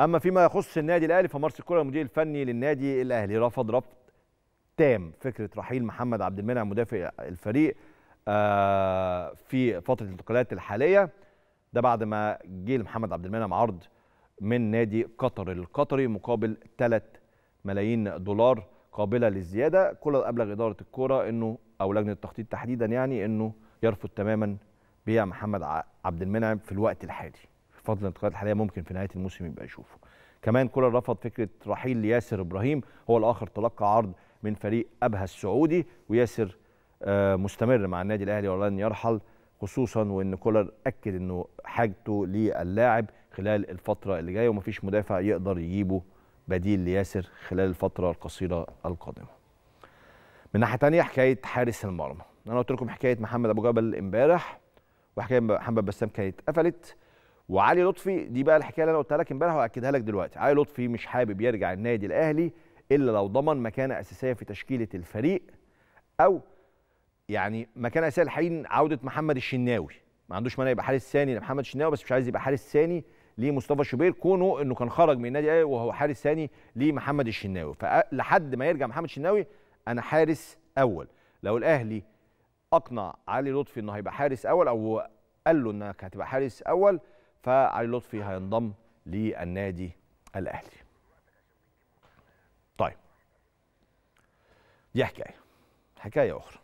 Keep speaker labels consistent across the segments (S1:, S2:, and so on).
S1: اما فيما يخص النادي الاهلي فمارسي كولر المدير الفني للنادي الاهلي رفض رفض تام فكره رحيل محمد عبد المنعم مدافع الفريق آه، في فتره الانتقالات الحاليه ده بعد ما جه محمد عبد المنعم عرض من نادي قطر القطري مقابل 3 ملايين دولار قابله للزياده كل ابلغ اداره الكوره انه او لجنه التخطيط تحديدا يعني انه يرفض تماما بيع محمد عبد المنعم في الوقت الحالي بفضل الانتقالات الحاليه ممكن في نهايه الموسم يبقى يشوفه. كمان كولر رفض فكره رحيل ياسر ابراهيم هو الاخر تلقى عرض من فريق ابها السعودي وياسر آه، مستمر مع النادي الاهلي ولن يرحل خصوصا وان كولر اكد انه حاجته للاعب خلال الفتره اللي جايه ومفيش مدافع يقدر يجيبه بديل لياسر خلال الفتره القصيره القادمه. من ناحيه ثانيه حكايه حارس المرمى، انا قلت لكم حكايه محمد ابو جبل امبارح وحكايه محمد بسام كانت قفلت وعلي لطفي دي بقى الحكايه اللي انا قلتها لك امبارح واكدها لك دلوقتي علي لطفي مش حابب يرجع النادي الاهلي الا لو ضمن مكانه اساسيه في تشكيله الفريق او يعني مكانه اساسيه الحين عوده محمد الشناوي ما عندوش مانع يبقى حارس ثاني لمحمد الشناوي بس مش عايز يبقى حارس ثاني لمصطفى شوبير كونه انه كان خرج من النادي الاهلي وهو حارس ثاني لمحمد الشناوي فلحد ما يرجع محمد الشناوي انا حارس اول لو الاهلي اقنع علي لطفي انه هيبقى حارس اول او قال له انك هتبقى حارس اول فعلي لطفي هينضم للنادي الاهلي طيب دي حكايه حكايه اخرى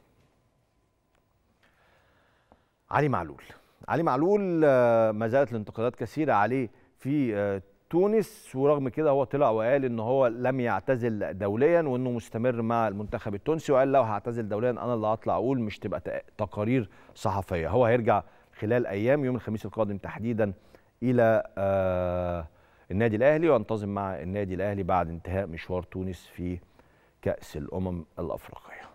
S1: علي معلول علي معلول آه، ما زالت الانتقادات كثيره عليه في آه، تونس ورغم كده هو طلع وقال ان هو لم يعتزل دوليا وانه مستمر مع المنتخب التونسي وقال لو هعتزل دوليا انا اللي هطلع اقول مش تبقى تقارير صحفيه هو هيرجع خلال أيام يوم الخميس القادم تحديدا إلى آه، النادي الأهلي وينتظم مع النادي الأهلي بعد انتهاء مشوار تونس في كأس الأمم الأفريقية